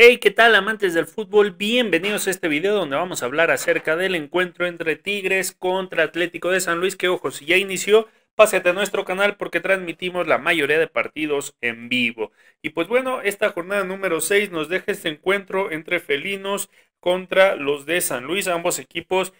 Hey, ¿qué tal amantes del fútbol? Bienvenidos a este video donde vamos a hablar acerca del encuentro entre Tigres contra Atlético de San Luis. Que ojo, si ya inició, pásate a nuestro canal porque transmitimos la mayoría de partidos en vivo. Y pues bueno, esta jornada número 6 nos deja este encuentro entre felinos contra los de San Luis, ambos equipos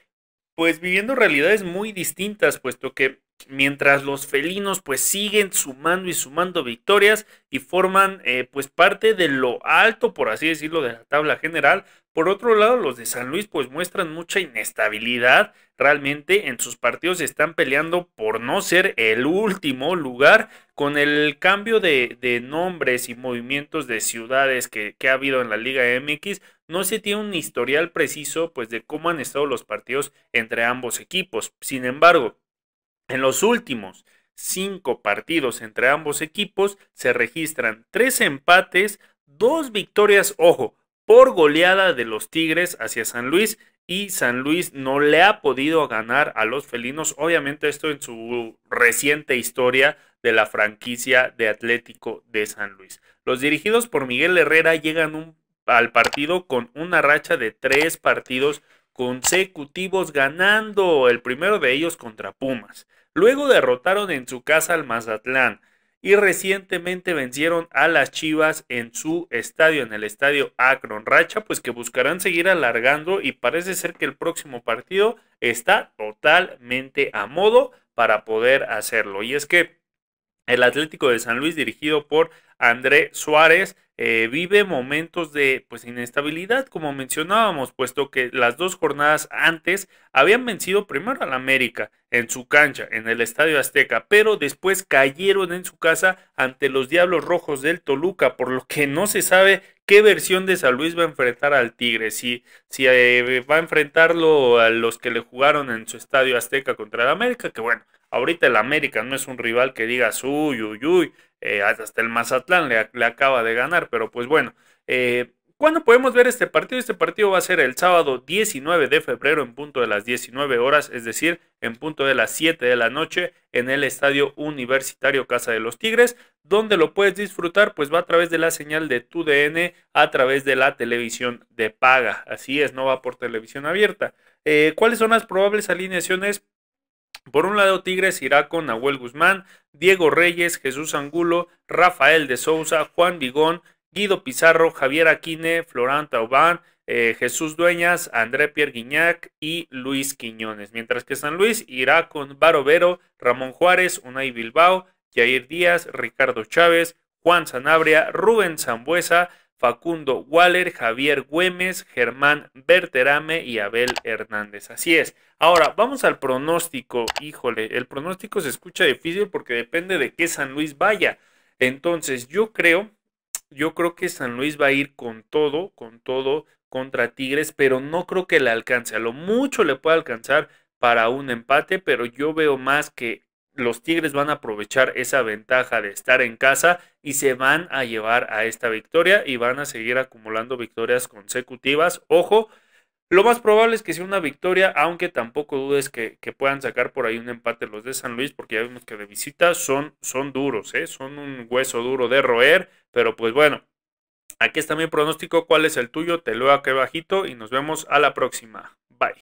pues viviendo realidades muy distintas, puesto que mientras los felinos pues siguen sumando y sumando victorias y forman eh, pues parte de lo alto, por así decirlo, de la tabla general. Por otro lado, los de San Luis pues muestran mucha inestabilidad. Realmente en sus partidos están peleando por no ser el último lugar con el cambio de, nombres y movimientos de ciudades que, que ha habido en la Liga MX. No se tiene un historial preciso pues de cómo han estado los partidos entre ambos equipos. Sin embargo, en los últimos cinco partidos entre ambos equipos se registran tres empates, dos victorias, ojo, por goleada de los Tigres hacia San Luis y San Luis no le ha podido ganar a los felinos. Obviamente esto en su reciente historia de la franquicia de Atlético de San Luis. Los dirigidos por Miguel Herrera llegan al partido con una racha de tres partidos consecutivos ganando, el primero de ellos contra Pumas. Luego derrotaron en su casa al Mazatlán y recientemente vencieron a las Chivas en su estadio, en el estadio Akron. Racha, pues que buscarán seguir alargando y parece ser que el próximo partido está totalmente a modo para poder hacerlo. Y es que el Atlético de San Luis, dirigido por André Suárez, eh, vive momentos de pues, inestabilidad, como mencionábamos, puesto que las dos jornadas antes habían vencido primero al América en su cancha, en el Estadio Azteca, pero después cayeron en su casa ante los Diablos Rojos del Toluca, por lo que no se sabe qué versión de San Luis va a enfrentar al Tigre, si, si eh, va a enfrentarlo a los que le jugaron en su Estadio Azteca contra el América, que bueno, Ahorita el América no es un rival que diga uy, uy, uy, eh, hasta el Mazatlán le, acaba de ganar, pero pues bueno. Eh, ¿Cuándo podemos ver este partido? Este partido va a ser el sábado 19 de febrero en punto de las 19 horas, es decir, en punto de las 7 de la noche en el Estadio Universitario Casa de los Tigres, donde lo puedes disfrutar, pues va a través de la señal de tu DN a través de la televisión de paga. Así es, no va por televisión abierta. Eh, ¿Cuáles son las probables alineaciones? Por un lado, Tigres irá con Nahuel Guzmán, Diego Reyes, Jesús Angulo, Rafael de Souza, Juan Vigón, Guido Pizarro, Javier Aquine, Florán Taubán, eh, Jesús Dueñas, André Pierre Guignac y Luis Quiñones. Mientras que San Luis irá con Vero, Ramón Juárez, Unai Bilbao, Jair Díaz, Ricardo Chávez, Juan Sanabria, Rubén Zambuesa, Facundo Waller, Javier Güemes, Germán Berterame y Abel Hernández. Así es. Ahora, vamos al pronóstico. Híjole, el pronóstico se escucha difícil porque depende de qué San Luis vaya. Entonces, yo creo, yo creo que San Luis va a ir con todo, con todo contra Tigres, pero no creo que le alcance. A lo mucho le puede alcanzar para un empate, pero yo veo más que los Tigres van a aprovechar esa ventaja de estar en casa y se van a llevar a esta victoria y van a seguir acumulando victorias consecutivas. Ojo, lo más probable es que sea una victoria, aunque tampoco dudes que, puedan sacar por ahí un empate los de San Luis, porque ya vimos que de visita son, son duros, ¿eh? son un hueso duro de roer, pero pues bueno, aquí está mi pronóstico, cuál es el tuyo, te lo dejo aquí bajito y nos vemos a la próxima. Bye.